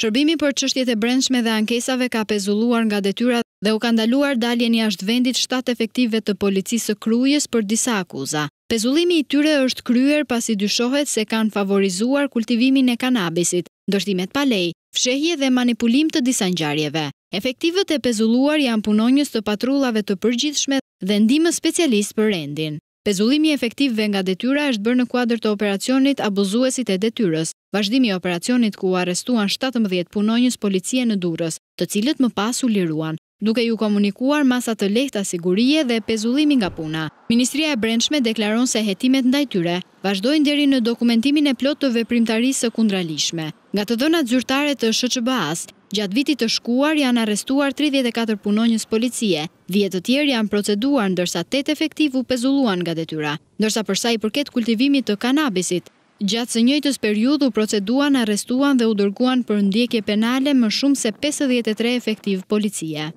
Shërbimi për çështjet e brendshme dhe ankesave ka pezulluar nga detyra dhe u ka ndaluar daljen jashtë vendit shtatë efektive të policisë së Krujës për disa akuza. Pezullimi i tyre është kryer pasi dyshohet se kanë favorizuar kultivimin e kanabisit, ndërtimet pa fshehje dhe manipulim të disa ngjarjeve. Efektivët e pezulluar janë punonjës të patrullave të përgjithshme dhe ndihmë specialist për rendin. Pezullimi ve nga detyra është bërë në kuadrë të operacionit abuzuesit e detyrës, vazhdimi operacionit ku arestuan 17 punonjës policie në durës, të cilët më pas u liruan, duke ju komunikuar masat të lehta sigurie dhe pezullimi nga puna. Ministria e brendshme deklaron se hetimet ndajtyre vazhdojnë deri në dokumentimin e plot të veprimtarisë së kundralishme. Nga të dhënat zyrtare të shëqëbë asë, Gjatë vitit të shkuar janë arrestuar 34 punonjës policie, 10 të tjerë janë proceduar ndërsa 8 efektivu pezulluan nga detyra. Ndërsa përsa i përket kultivimit të kanabisit, gjatë së njëjtës periudu proceduan, arrestuan dhe u dërguan për ndjekje penale më shumë se 53 efektiv policie.